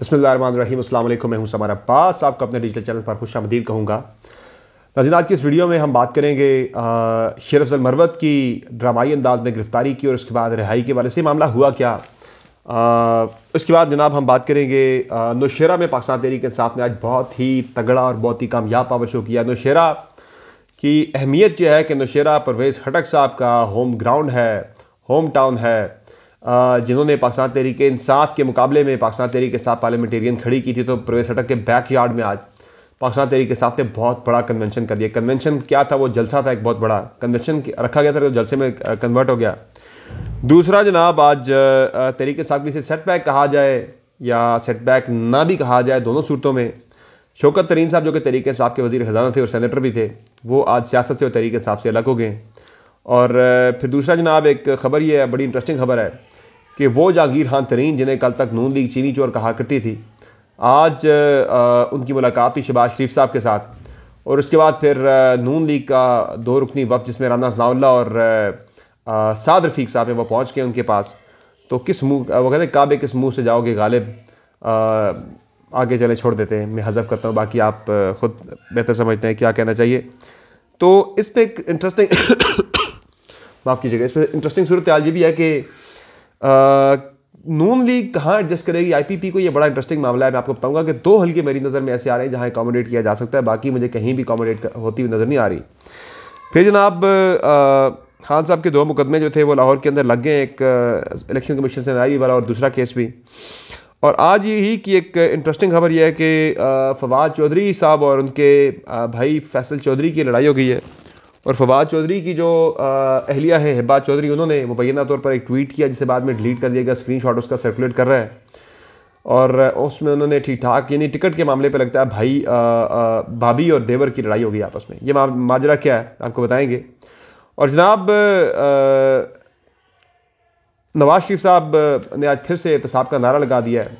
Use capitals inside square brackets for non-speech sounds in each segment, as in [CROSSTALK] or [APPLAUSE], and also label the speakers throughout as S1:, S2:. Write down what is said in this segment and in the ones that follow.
S1: बसमीम अल्लाम मैं हूँ समार अब्बास आपको अपने डिजिटल चैनल पर खुश आमदीद कहूँगा नाजिन आज की इस वीडियो में हम बात करेंगे शेर अफजल मरवत की ड्रामाई अंदाज में गिरफ़्तारी की और उसके बाद रिहाई के बारे से मामला हुआ क्या आ, उसके बाद जनाब हम बात करेंगे नौशेरा में पाकिस्तान तहरीक इंसाफ ने आज बहुत ही तगड़ा और बहुत ही कामयाब पावर शो किया नौशेरा की अहमियत यह है कि नौशेरा परवेज़ हटक साहब का होम ग्राउंड है होम टाउन है जिन्होंने पाकिस्तान तहरीक इंसाफ के मुकाबले में पाकिस्तान तहरीक साथ पार्लियामेंटेरियन खड़ी की थी तो प्रवेश अटक के बैक यार्ड में आज पाकिस्तान तहरीक साथ ने बहुत बड़ा कन्वेंशन कर दिया कन्वेंशन क्या था वो जलसा था एक बहुत बड़ा कन्वेंशन रखा गया था तो जलसे में कन्वर्ट हो गया दूसरा जनाब आज तहरीक साहब की से सेटबैक कहा जाए या सेटबैक ना भी कहा जाए दोनों सूरतों में शौकत तरीन साहब जो कि तरीके साहब के वजीर ख़जाना थे और सेनेटर भी थे वो आज सियासत से और तरीके साहब से अलग हो गए और फिर दूसरा जनाब एक खबर ये है बड़ी इंटरेस्टिंग खबर है कि वो जहांगीर खान तरीन जिन्हें कल तक नून लीग चीनी चोर कहा करती थी आज आ, उनकी मुलाकात हुई शहबाज शरीफ साहब के साथ और उसके बाद फिर नून लीग का दो रुकनी वक्त जिसमें राना सनाउल्ला और साद रफीक साहब हैं वो पहुँच गए उनके पास तो किस मुँह वो कहते हैं काबे किस मुँह से जाओगे गालिब आगे चले छोड़ देते हैं मैं हजफ करता हूँ बाकी आप ख़ुद बेहतर समझते हैं क्या कहना चाहिए तो इस पर एक इंटरेस्टिंग [COUGHS] माफ़ कीजिएगा इस पर इंटरेस्टिंग सूरत ये भी है कि नून लीग कहाँ एडजस्ट करेगी आईपीपी को ये बड़ा इंटरेस्टिंग मामला है मैं आपको बताऊंगा कि दो हल्के मेरी नज़र में ऐसे आ रहे हैं जहाँ एकोमोडेट किया जा सकता है बाकी मुझे कहीं भी एकोमोडेट होती हुई नज़र नहीं आ रही फिर जनाब खान साहब के दो मुकदमे जो थे वो लाहौर के अंदर लग गए एक इलेक्शन कमीशन से नारी वाला और दूसरा केस भी और आज यही कि एक इंटरेस्टिंग खबर यह है कि फवाद चौधरी साहब और उनके भाई फैसल चौधरी की लड़ाई हो गई है और फवाद चौधरी की जो अहलिया हैं हिब्बात चौधरी उन्होंने मुबैना तौर पर एक ट्वीट किया जिसे बाद में डिलीट कर दिया गया स्क्रीन उसका सर्कुलेट कर रहा है और उसमें उन्होंने ठीक ठाक यानी टिकट के मामले पे लगता है भाई आ, आ, भाभी और देवर की लड़ाई होगी आपस में ये माजरा क्या है आपको बताएंगे और जनाब नवाज शरीफ साहब ने आज फिर से एहतसाब का नारा लगा दिया है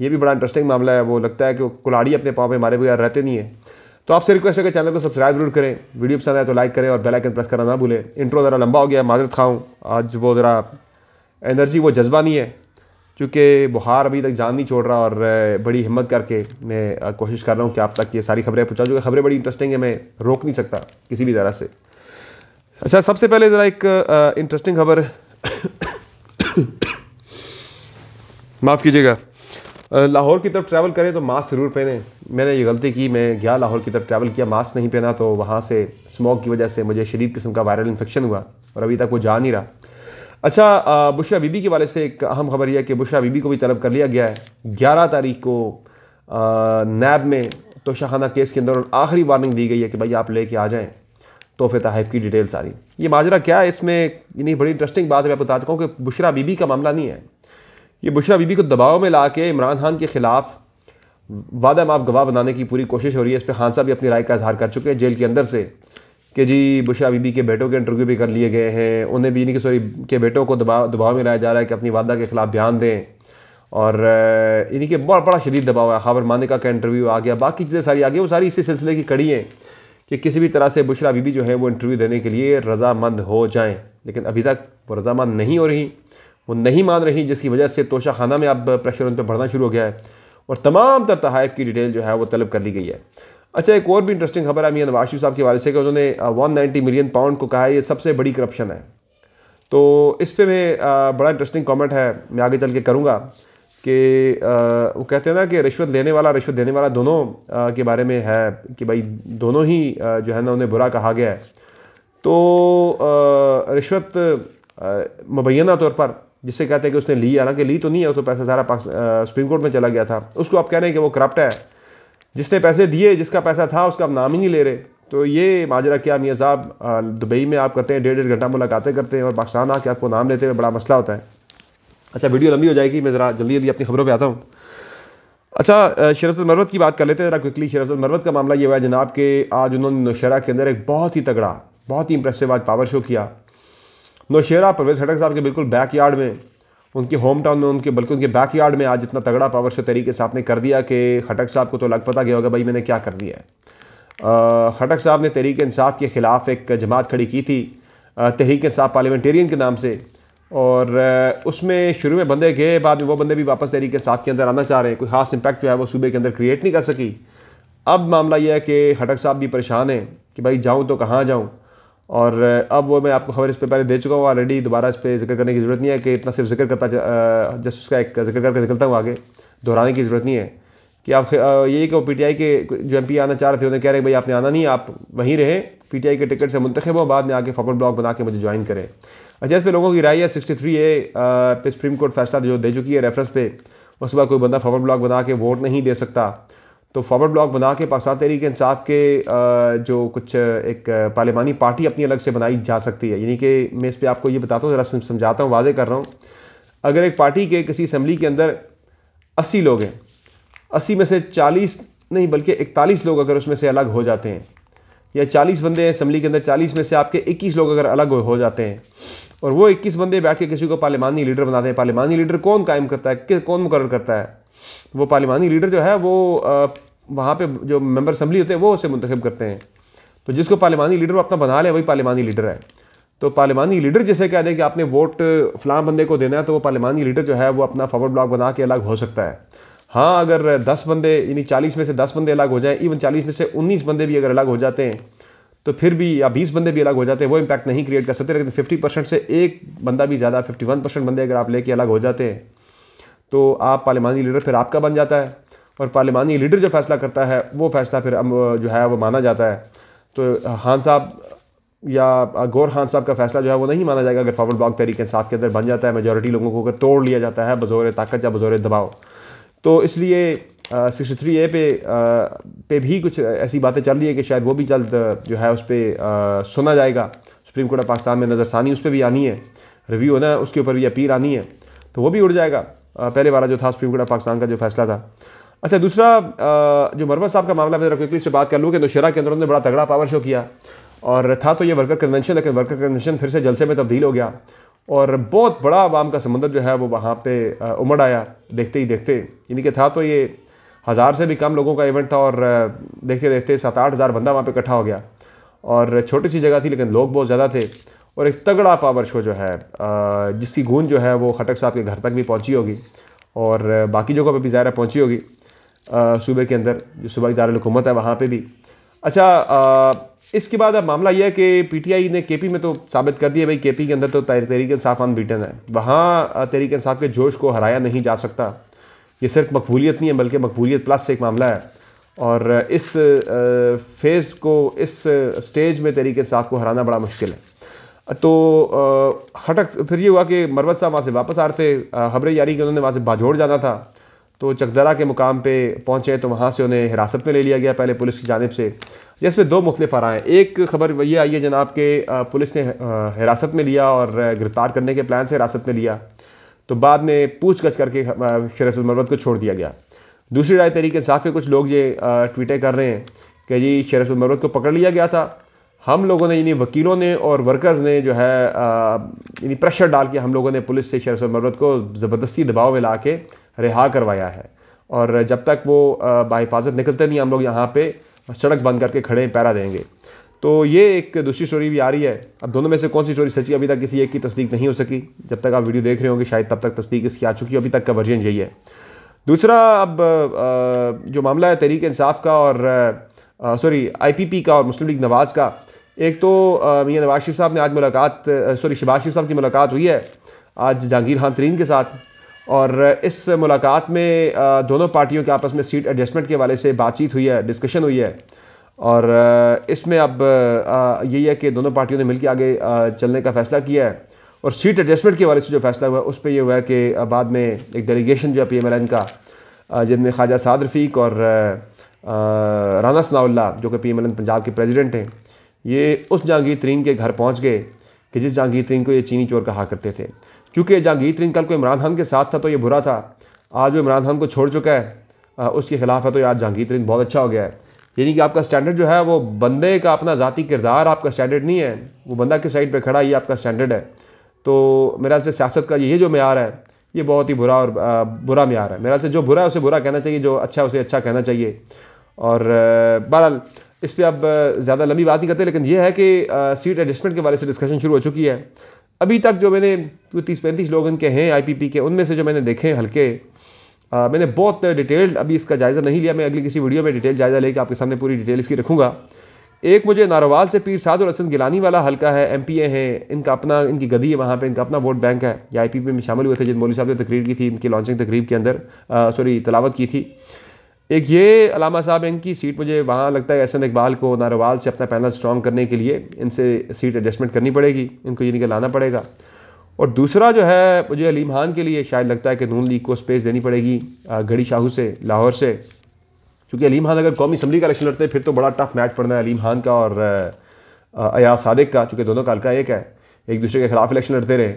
S1: ये भी बड़ा इंटरेस्टिंग मामला है वो लगता है कि कुलाड़ी अपने पाँव में मारे बगैर रहते नहीं है तो आपसे रिक्वेस्ट है कि चैनल को सब्सक्राइब जरूर करें वीडियो पसंद आए तो लाइक करें और बेल आइकन प्रेस करना ना भूलें इंट्रो ज़रा लंबा हो गया माजरत खाऊँ आज वो ज़रा एनर्जी वो जज्बा नहीं है क्योंकि बुहार अभी तक जान नहीं छोड़ रहा और बड़ी हिम्मत करके मैं कोशिश कर रहा हूँ कि आप तक ये सारी खबरें पहुँचा चुकी खबरें बड़ी इंटरेस्टिंग है मैं रोक नहीं सकता किसी भी तरह से अच्छा सबसे पहले ज़रा एक इंटरेस्टिंग खबर [COUGHS] माफ़ कीजिएगा लाहौर की तरफ ट्रैवल करें तो मास्क ज़रूर पहने मैंने ये गलती की मैं गया लाहौर की तरफ ट्रैवल किया मास्क नहीं पहना तो वहाँ से स्मोक की वजह से मुझे शरीर किस्म का वायरल इन्फेक्शन हुआ और अभी तक वो जा नहीं रहा अच्छा बुशरा बीबी के वाले से एक अहम खबर यह है कि बुशरा बीबी को भी तलब कर लिया गया है ग्यारह तारीख को नैब में तोशाखाना केस के अंदर आखिरी वार्निंग दी गई है कि भाई आप लेके आ जाएँ तोहफे तहफ की डिटेल सारी ये माजरा क्या है इसमें इतनी बड़ी इंटरेस्टिंग बात मैं बता चुका हूँ कि बुशरा बीबी का मामला नहीं है ये बुशरा बीबी को दबाव में ला के इमरान खान के ख़िलाफ़ वादा माफ गवाह बनाने की पूरी कोशिश हो रही है इस पर खान साहब भी अपनी राय का इजहार कर चुके हैं जेल के अंदर से कि जी बुशरा बीबी के बेटों के इंटरव्यू भी कर लिए गए हैं उन्हें भी इनकी सॉरी के बेटों को दबाव दबाव में लाया जा रहा है कि अपनी वादा के ख़िलाफ़ बयान दें और इन्हीं के बहुत बड़ा शदीद दबाव है खबर मानिका का इंटरव्यू आ गया बाकी चीज़ें सारी आ गई वो सारी इसी सिलसिले की कड़ी हैं कि किसी भी तरह से बुशरा बीबी जो है वो इंटरव्यू देने के लिए रजामंद हो जाएं लेकिन अभी तक वो रजामंद नहीं हो रही वो नहीं मान रही जिसकी वजह से तोशा खाना में अब प्रेशर उन पर बढ़ना शुरू हो गया है और तमाम तर तहाइफ की डिटेल जो है वो तलब कर ली गई है अच्छा एक और भी इंटरेस्टिंग खबर है मियाँ नवाज शरीफ साहब के वाले से कि उन्होंने 190 मिलियन पाउंड को कहा है ये सबसे बड़ी करप्शन है तो इस पर मैं बड़ा इंटरेस्टिंग कॉमेंट है मैं आगे चल के करूँगा कि वो कहते हैं ना कि रिश्वत लेने वाला रिश्वत देने वाला दोनों आ, के बारे में है कि भाई दोनों ही आ, जो है ना उन्हें बुरा कहा गया है तो रिश्वत मुबैना तौर पर जिससे कहते हैं कि उसने ली हालांकि ली तो नहीं है उसका तो पैसा सारा सुप्रीम कोर्ट में चला गया था उसको आप कह रहे हैं कि वो करप्ट है जिसने पैसे दिए जिसका पैसा था उसका आप नाम ही नहीं ले रहे तो ये माजरा क्या मियाँ साहब दुबई में आप करते हैं डेढ़ डेढ़ घंटा मुलाकातें करते हैं और पाकिस्तान आके आपको नाम लेते हुए बड़ा मसला होता है अच्छा वीडियो लंबी हो जाएगी मैं ज़रा जल्दी जल्दी अपनी खबरों पर आता हूँ अच्छा शरफ मरवत की बात कर लेते हैं ज़रा क्विकली शरफ मरवत का मामला ये हुआ है जनाब के आज उन्होंने नौशहरा के अंदर एक बहुत ही तगड़ा बहुत ही इंप्रेसिव आज पावर शो किया नौशेरा परवेज खटक साहब के बिल्कुल बैक यार्ड में उनके होम टाउन में उनके बल्कि उनके बैक यार्ड में आज इतना तगड़ा पावर शो तरीके साहब ने कर दिया कि खटक साहब को तो लग पता गया होगा भाई मैंने क्या कर दिया है खटक साहब ने तहरीक इंसाफ के ख़िलाफ़ एक जमात खड़ी की थी तहरीक इंसाफ पार्लियामेंटेरियन के नाम से और उसमें शुरू में बंदे गए बाद में वो बंदे भी वापस तहरीक इंसाफ के अंदर आना चाह रहे हैं कोई ख़ास इम्पैक्ट जो है वो सूबे के अंदर क्रिएट नहीं कर सकी अब मामला यह है कि खटक साहब भी परेशान हैं कि भाई जाऊँ तो कहाँ जाऊँ और अब वो मैं आपको खबर इस पर पहले दे चुका हूँ ऑलरेडी दोबारा इस पर जिक्र करने की ज़रूरत नहीं है कि इतना सिर्फ जिक्र करता जस्ट उसका एक जिक्र करके निकलता हूँ आगे दोहराने की ज़रूरत नहीं है कि आप यही कि वो पी के जो एम आना चाह रहे थे उन्हें कह रहे हैं भाई आपने आना नहीं आप वहीं रहें पी के टिकट से मुंतखब हो बाद में आके फॉरवर्ड ब्लॉक बना के मुझे ज्वाइन करें अच्छा इस पर लोगों की राय है सिक्सटी थ्री ए पे सुप्रीम कोर्ट फैसला जो दे चुकी है रेफरेंस पे उसके बाद कोई बंदा फॉरवर्ड ब्लॉक बना के वोट नहीं दे सकता तो फॉरवर्ड ब्लॉक बना के पाकिस्तान तहरीक इंसाफ के जो कुछ एक पार्लिमानी पार्टी अपनी अलग से बनाई जा सकती है यानी कि मैं इस पर आपको ये बताता हूँ ज़रा समझाता हूँ वाजे कर रहा हूँ अगर एक पार्टी के किसी असम्बली के अंदर अस्सी लोग हैं अस्सी में से चालीस नहीं बल्कि इकतालीस लोग अगर उसमें से अलग हो जाते हैं या चालीस बंदे हैं असम्बली के अंदर चालीस में से आपके इक्कीस लोग अगर अलग हो जाते हैं और वो इक्कीस बंदे बैठ के किसी को पार्लिमानी लीडर बनाते हैं पार्लिमानी लीडर कौन कायम करता है कौन मुकर करता है वो पार्लिमानी लीडर जो है वो वहाँ पे जो मेंबर असम्बली होते हैं वो उसे मुंतखब करते हैं तो जिसको पार्लिमानी लीडर वो अपना बना ले वही पार्लिमानी लीडर है तो पार्लिमानी लीडर जैसे कह दें कि आपने वोट फलाम बंदे को देना है तो वो पार्लिमानी लीडर जो है वो अपना फॉरवर्ड ब्लॉक बना के अलग हो सकता है हाँ अगर दस बंदे यानी चालीस में से दस बंदे अलग हो जाए इवन चालीस में से उन्नीस बंदे भी अगर अलग हो जाते हैं तो फिर भी या बीस बंदे भी अलग हो जाते हैं वो इम्पैक्ट नहीं क्रिएट कर सकते लेकिन फिफ्टी परसेंट से एक बंदा भी ज़्यादा फिफ्टी वन परसेंट बंदे अगर आप लेके अलग हो जाते हैं तो आप पार्लिमानी लीडर फिर आपका बन जाता है और पार्लिमानी लीडर जो फैसला करता है वो फैसला फिर जो है वो माना जाता है तो खान साहब या गौर खान साहब का फैसला जो है वो नहीं माना जाएगा अगर फॉरवर्ड ब्लॉक तरीके साफ के अंदर बन जाता है मेजोरिटी लोगों को अगर तोड़ लिया जाता है बज़ोर ताकत या बजोर दबाव तो इसलिए सिक्सटी थ्री ए पे आ, पे भी कुछ ऐसी बातें चल रही है कि शायद वो भी जल्द जो है उस पर सुना जाएगा सुप्रीम कोर्ट ऑफ पाकिस्तान में नज़रसानी उस पर भी आनी है रिव्यू होना है उसके ऊपर भी अपील आनी है तो वो भी उड़ जाएगा पहले वाला जो था सुप्रीम कोर्ट ऑफ पाकिस्तान का जो फैसला था अच्छा दूसरा जो मरवर साहब का मामला मैं जरा क्विकली इस पर बात कर लूँ कि नौशेरा के अंदर उन्होंने बड़ा तगड़ा पावर शो किया और था तो ये वर्कर कन्वेंशन लेकिन वर्कर कन्वेंशन फिर से जलसे में तब्दील हो गया और बहुत बड़ा आवाम का समंदर जो है वो वहाँ पर उमड़ आया देखते ही देखते यानी कि था तो ये हज़ार से भी कम लोगों का इवेंट था और देखते देखते सात आठ हज़ार बंदा वहाँ पर इकट्ठा हो गया और छोटी सी जगह थी लेकिन लोग बहुत ज़्यादा थे और एक तगड़ा पावर शो जो है जिसकी गूंज जो है वो खटक साहब के घर तक भी पहुंची होगी और बाकी जगहों पे भी ज़ाहिर पहुंची होगी सूबे के अंदर जो सूबा की दारकूमत है वहाँ पर भी अच्छा आ, इसके बाद अब मामला यह है कि पीटीआई ने केपी में तो साबित कर दिया भाई केपी के अंदर तो तहरीक इंसाफ अनबीटन है वहाँ तहरीक इंसाफ के जोश को हराया नहीं जा सकता ये सिर्फ मकबूलियत नहीं है बल्कि मकबूलियत प्लस एक मामला है और इस फेज़ को इस स्टेज में तहरीक इंसाफ को हराना बड़ा मुश्किल है तो हटक फिर ये हुआ कि मरवत साहब वहाँ से वापस आ रहे थे खबरें यारी कि उन्होंने वहाँ से बाझोड़ जाना था तो चकदरा के मुकाम पे पहुँचे तो वहाँ से उन्हें हिरासत में ले लिया गया पहले पुलिस की जानब से जिसमें दो मुख्तफ आरा हैं एक खबर ये आई है जनाब के पुलिस ने हिरासत में लिया और गिरफ़्तार करने के प्लान से हिरासत में लिया तो बाद में पूछ गछ करके शरस मरवत को छोड़ दिया गया दूसरी राय तरीके साथ के कुछ लोग ये ट्वीटें कर रहे हैं कि जी शरस मरवत को पकड़ लिया गया था हम लोगों ने यानी वकीलों ने और वर्कर्स ने जो है यानी प्रेशर डाल के हम लोगों ने पुलिस से शहर मरवत को ज़बरदस्ती दबाव में ला के रिहा करवाया है और जब तक वो बाहिफाजत निकलते नहीं हम लोग यहाँ पे सड़क बंद करके खड़े पैरा देंगे तो ये एक दूसरी स्टोरी भी आ रही है अब दोनों में से कौन सी स्टोरी सची अभी तक किसी एक की तस्दीक नहीं हो सकी जब तक आप वीडियो देख रहे होंगे शायद तब तक तस्दीक इसकी आ चुकी है अभी तक का वर्जन यही है दूसरा अब जो मामला है तहरीक इंसाफ का और सॉरी आईपीपी का और मुस्लिम लीग नवाज़ का एक तो मियाँ नवाज शरीफ साहब ने आज मुलाकात सॉरी शहबाज शरीफ साहब की मुलाकात हुई है आज जहांगीर खान तरीन के साथ और इस मुलाकात में दोनों पार्टियों के आपस में सीट एडजस्टमेंट के हवाले से बातचीत हुई है डिस्कशन हुई है और इसमें अब यही है कि दोनों पार्टियों ने मिलकर आगे चलने का फैसला किया है और सीट एडजस्टमेंट के हवाले से जो फैसला हुआ उस पर यह हुआ है कि बाद में एक डेलीगेशन जो है पी एम एल एन का जिनमें ख्वाजा साद रफ़ीक और राना सनाउल्ला जो कि P M L N Punjab के प्रेजिडेंट हैं ये उस जहांगीर तरीन के घर पहुँच गए कि जिस जहांगीर तरीन को ये चीनी चोर कहा करते थे चूँकि जहांगीर तरीन कल को इमरान खान के साथ था तो ये बुरा था आज वो इमरान खान को छोड़ चुका है उसके खिलाफ है तो यार जहांगीर तरीन बहुत अच्छा हो गया है यानी कि आपका स्टैंडर्ड जो है वो बंदे का अपना ज़ाती किरदार आपका स्टैंडर्ड नहीं है वो बंदा किस साइड पर खड़ा ये आपका स्टैंडर्ड है तो मेरा से सियासत का यही जो मैार है ये बहुत ही बुरा और बुरा मैार है मेरा से जो बुरा है उसे बुरा कहना चाहिए जो अच्छा है उसे अच्छा कहना चाहिए और बहरहाल इस पर अब ज़्यादा लंबी बात नहीं करते लेकिन यह है कि सीट एडजस्टमेंट के वाले से डिस्कशन शुरू हो चुकी है अभी तक जो मैंने जो तीस पैंतीस लोग इनके हैं आईपीपी के उनमें से जो मैंने देखे हल्के आ, मैंने बहुत डिटेल्ड अभी इसका जायज़ा नहीं लिया मैं अगली किसी वीडियो में डिटेल जायज़ा लेके आपके सामने पूरी डिटेल इसकी रखूँगा एक मुझे नारोवाल से पीर साद और हसन गिलानी वाला हल्का है एम पी ए हैं इनका अपना इनकी गदी है वहाँ पर इनका अपना वोट बैंक है या आई पी पी में शामिल हुए थे जिन मौलवी साहब ने तकरीर की थी इनकी लॉन्चिंग तकरीब के अंदर सॉरी तलावत की थी एक ये अलामा साहब इनकी सीट मुझे वहाँ लगता है एसन इकबाल को नारोवाल से अपना पैनल स्ट्रॉन्ग करने के लिए इनसे सीट एडजस्टमेंट करनी पड़ेगी इनको ये निकल लाना पड़ेगा और दूसरा जो है मुझे अलीम खान के लिए शायद लगता है कि नून लीग को स्पेस देनी पड़ेगी घड़ी शाहू से लाहौर से क्योंकि अलीम खान अगर कौमी असम्बली का इलेक्शन लड़ते हैं फिर तो बड़ा टफ मैच पड़ना है अलीम खान का और अयाज सादिक का चूँकि दोनों का हल्का एक है एक दूसरे के खिलाफ इलेक्शन लड़ते रहे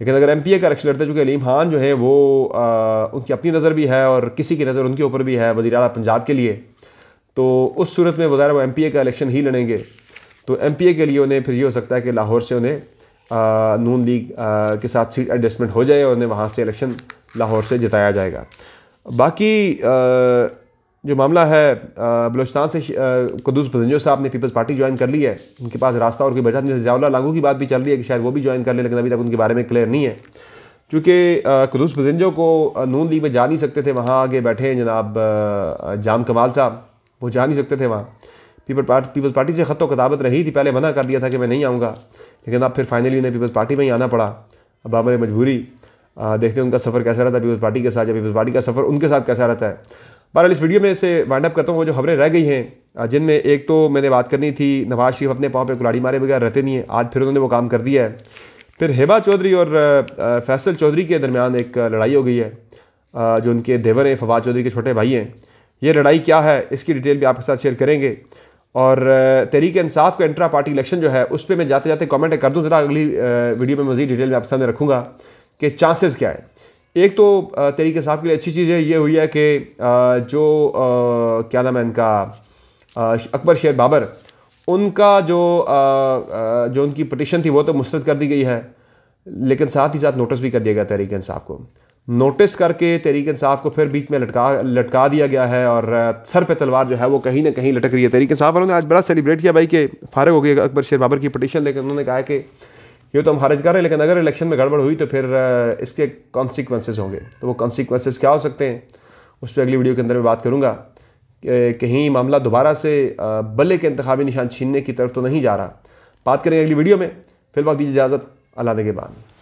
S1: लेकिन अगर एम पी ए का इलेक्शन लड़ते चूँकि अलीम खान जो है वो आ, उनकी अपनी नज़र भी है और किसी की नज़र उनके ऊपर भी है वजी अला पंजाब के लिए तो उस सूरत में वज़ार वो एम पी ए का इलेक्शन ही लड़ेंगे तो एम पी ए के लिए उन्हें फिर ये हो सकता है कि लाहौर से उन्हें नून लीग आ, के साथ सीट एडजस्टमेंट हो जाए और उन्हें वहाँ से इलेक्शन लाहौर से जिताया जाएगा बाकी जो मामला है बलोचिस्तान से कदूस पतंजो साहब ने पीपल्स पार्टी ज्वाइन कर ली है उनके पास रास्ता और कोई बचा नहीं जावला लागू की बात भी चल रही है कि शायद वो भी ज्वाइन कर ले लेकिन अभी तक उनके बारे में क्लियर नहीं है क्योंकि कदूस पतंजो को नून लीग में जा नहीं सकते थे वहाँ आगे बैठे हैं जनाब जाम कमाल साहब वो जा नहीं सकते थे वहाँ पीपल पार्ट पीपल्स पार्टी से खतों कताबत रही थी पहले मना कर दिया था कि मैं नहीं आऊँगा लेकिन अब फिर फाइनली उन्हें पीपल्स पार्टी में ही आना पड़ा अब हमारे मजबूरी देखते हैं उनका सफ़र कैसा रहता है पीपल्स पार्टी के साथ या पीपल्स पार्टी का सफ़र उनके साथ कैसा रहता है बहरहाल इस वीडियो में से वाइंड अप करता हूँ वो जो खबरें रह गई हैं जिनमें एक तो मैंने बात करनी थी नवाज शरीफ अपने पाँव पे कुलाड़ी मारे बगैर रहते नहीं है आज फिर उन्होंने वो काम कर दिया है फिर हेबा चौधरी और फैसल चौधरी के दरमियान एक लड़ाई हो गई है जो उनके देवर हैं फवाद चौधरी के छोटे भाई हैं ये लड़ाई क्या है इसकी डिटेल भी आपके साथ शेयर करेंगे और तहरीक इंसाफ का इंट्रा पार्टी इलेक्शन जो है उस पर मैं जाते जाते कमेंट कर दूँ जरा अगली वीडियो में मजीद डिटेल में आपके सामने रखूँगा कि चांसेस क्या है एक तो तरीके साहब के लिए अच्छी चीज़ है ये हुई है कि जो क्या नाम है इनका अकबर शेर बाबर उनका जो जो उनकी पटिशन थी वो तो मुस्रद कर दी गई है लेकिन साथ ही साथ नोटिस भी कर दिया गया तहरीक इंसाफ को नोटिस करके तहरीक इंसाफ को फिर बीच में लटका लटका दिया गया है और सर पे तलवार जो है वो कहीं ना कहीं लटक रही है तहरीक इंसाफ वालों ने आज बड़ा सेलिब्रेट किया भाई कि फारग हो गए अकबर शेर बाबर की पटिशन लेकिन उन्होंने कहा कि ये तो हम खारिज कर रहे हैं लेकिन अगर इलेक्शन में गड़बड़ हुई तो फिर इसके कॉन्सिक्वेंसेज होंगे तो वो कॉन्सिक्वेंसेज क्या हो सकते हैं उस पर अगली वीडियो के अंदर मैं बात करूँगा कहीं मामला दोबारा से बल्ले के इंतबी निशान छीनने की तरफ तो नहीं जा रहा बात करेंगे अगली वीडियो में फिर वक्त दीजिए इजाज़त अल्लाह के बाद